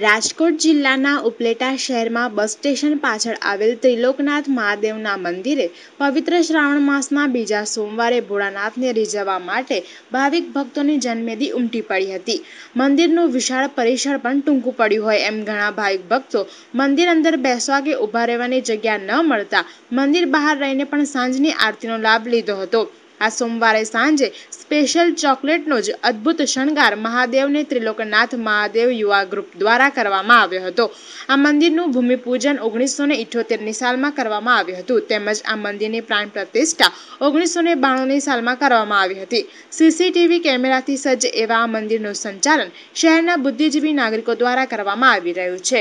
રાજકોટ જિલ્લાના ઉપલેટા શહેરમાં bus station પાછળ આવેલ ત્રિલોકનાથ મહાદેવના મંદિરે પવિત્ર શ્રાવણ માસના બીજા સોમવારે ભોળાનાથને રીઝવવા માટે ભાવિક ભક્તોની જન્મેદી ઉમટી પડી હતી મંદિરનું વિશાળ પરિસર પણ ટૂંકું પડ્યું હોય એમ ઘણા ભાવિક ભક્તો મંદિર અંદર બેસવા કે ઊભા રહેવાની જગ્યા ન મળતા મંદિર બહાર રહીને પણ સાંજની આરતીનો લાભ લીધો હતો આ સોમવારે સાંજે સ્પેશિયલ ચોકલેટનો જ અદ્ભુત શણગાર મહાદેવને ત્રિલોકનાથ મહાદેવ યુવા ગ્રુપ દ્વારા કરવામાં આવ્યો હતો આ મંદિરનું ભૂમિપૂજન ઓગણીસો ને ઇઠ્યોતેરની સાલમાં કરવામાં આવ્યું હતું તેમજ આ મંદિરની પ્રાણ પ્રતિષ્ઠા ઓગણીસો ને બાણુંની સાલમાં કરવામાં આવી હતી સીસીટીવી કેમેરાથી સજ્જ એવા આ મંદિરનું સંચાલન શહેરના બુદ્ધિજીવી નાગરિકો દ્વારા કરવામાં આવી રહ્યું છે